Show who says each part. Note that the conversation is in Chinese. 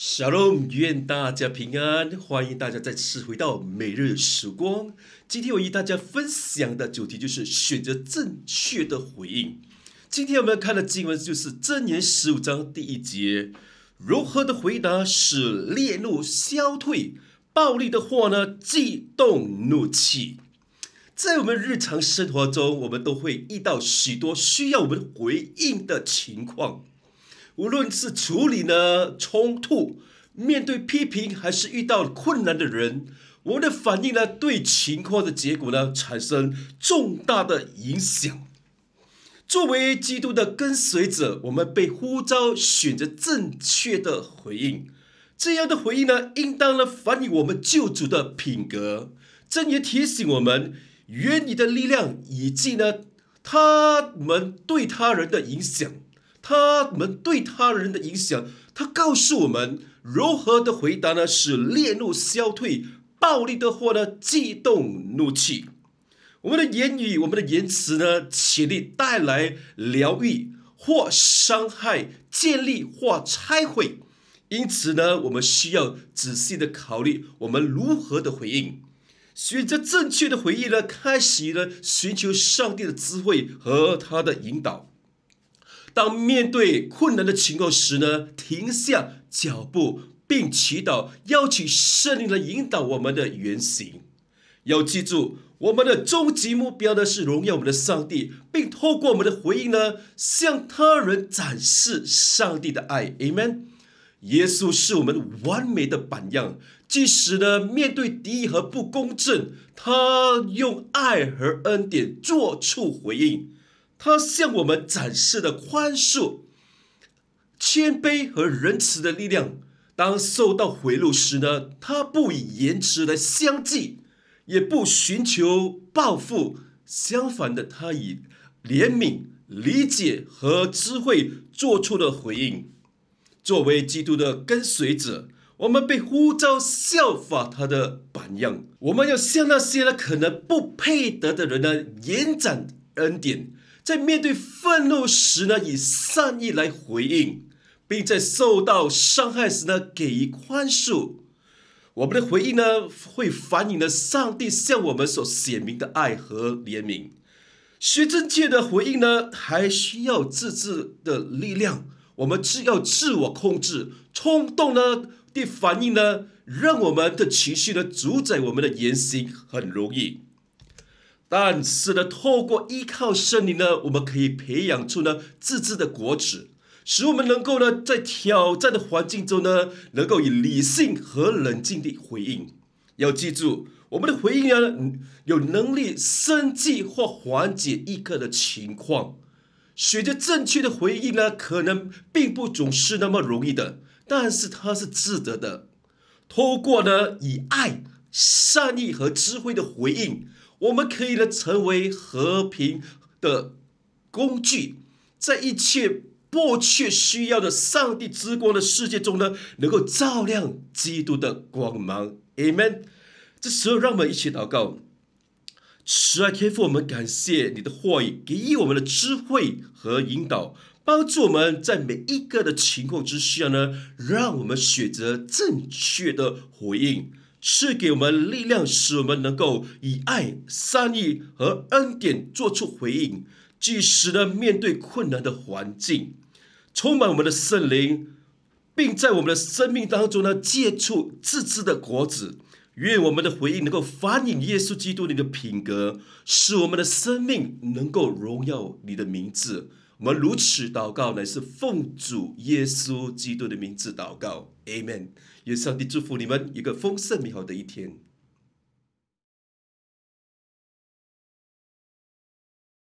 Speaker 1: 小龙，愿大家平安，欢迎大家再次回到每日时光。今天我与大家分享的主题就是选择正确的回应。今天我们要看的经文就是《箴言》十五章第一节：如何的回答使烈怒消退？暴力的话呢，激动怒气。在我们日常生活中，我们都会遇到许多需要我们回应的情况。无论是处理呢冲突、面对批评，还是遇到困难的人，我们的反应呢，对情况的结果呢，产生重大的影响。作为基督的跟随者，我们被呼召选择正确的回应。这样的回应呢，应当呢，反映我们救主的品格。真言提醒我们，愿你的力量以及呢，他们对他人的影响。他们对他人的影响，他告诉我们如何的回答呢？使烈怒消退，暴力的话呢，激动怒气。我们的言语，我们的言辞呢，潜力带来疗愈或伤害，建立或拆毁。因此呢，我们需要仔细的考虑我们如何的回应，选择正确的回应呢？开始呢，寻求上帝的智慧和他的引导。当面对困难的情况时呢，停下脚步并祈祷，邀请圣灵来引导我们的言行。要记住，我们的终极目标呢是荣耀我们的上帝，并透过我们的回应呢，向他人展示上帝的爱。Amen。耶稣是我们完美的榜样，即使呢面对敌意和不公正，他用爱和恩典做出回应。他向我们展示的宽恕、谦卑和仁慈的力量。当受到回路时呢？他不以言辞来相济，也不寻求报复。相反的，他以怜悯、理解和智慧做出了回应。作为基督的跟随者，我们被呼召效仿他的榜样。我们要向那些呢可能不配得的人呢延展恩典。在面对愤怒时呢，以善意来回应，并在受到伤害时呢，给予宽恕。我们的回应呢，会反映了上帝向我们所显明的爱和怜悯。学正确的回应呢，还需要自制的力量。我们只要自我控制，冲动呢的反应呢，让我们的情绪呢主宰我们的言行，很容易。但是呢，透过依靠神灵呢，我们可以培养出呢自制的果子，使我们能够呢在挑战的环境中呢，能够以理性和冷静的回应。要记住，我们的回应呢，有能力生计或缓解一个的情况。选择正确的回应呢，可能并不总是那么容易的，但是它是值得的。透过呢，以爱、善意和智慧的回应。我们可以呢，成为和平的工具，在一切迫切需要的上帝之光的世界中呢，能够照亮基督的光芒。Amen。这时候，让我们一起祷告：，主啊，天赋我们，感谢你的话语，给予我们的智慧和引导，帮助我们在每一个的情况之下呢，让我们选择正确的回应。赐给我们力量，使我们能够以爱、善意和恩典做出回应，即使呢面对困难的环境，充满我们的圣灵，并在我们的生命当中呢结出自知的果子。愿我们的回应能够反映耶稣基督你的品格，使我们的生命能够荣耀你的名字。我们如此祷告，乃是奉主耶稣基督的名字祷告。a m e n 愿上帝祝福你们一个丰盛美好的一天。